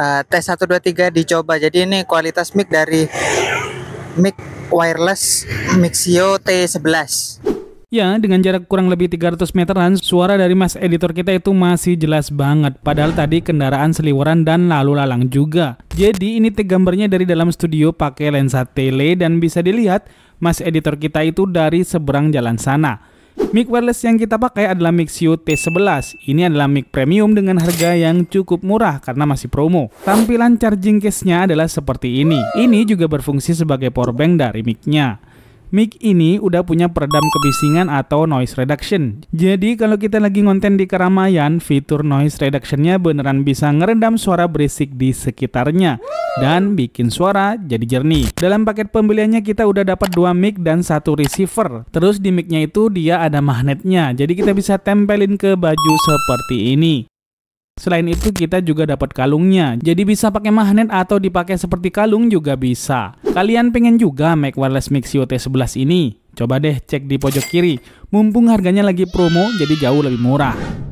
Eh, tes 123 dicoba jadi ini kualitas mic dari mic wireless Mixio T11 Ya, dengan jarak kurang lebih 300 meteran, suara dari mas editor kita itu masih jelas banget. Padahal tadi kendaraan seliweran dan lalu lalang juga. Jadi ini gambarnya dari dalam studio pakai lensa tele dan bisa dilihat mas editor kita itu dari seberang jalan sana. Mic wireless yang kita pakai adalah mic Sio T11. Ini adalah mic premium dengan harga yang cukup murah karena masih promo. Tampilan charging case-nya adalah seperti ini. Ini juga berfungsi sebagai power bank dari mic-nya. Mic ini udah punya peredam kebisingan atau noise reduction. Jadi kalau kita lagi ngonten di keramaian, fitur noise reduction-nya beneran bisa ngeredam suara berisik di sekitarnya dan bikin suara jadi jernih. Dalam paket pembeliannya kita udah dapat dua mic dan satu receiver. Terus di micnya itu dia ada magnetnya, jadi kita bisa tempelin ke baju seperti ini. Selain itu kita juga dapat kalungnya, jadi bisa pakai magnet atau dipakai seperti kalung juga bisa. Kalian pengen juga Mac Wireless Mix UT11 ini? Coba deh cek di pojok kiri, mumpung harganya lagi promo jadi jauh lebih murah.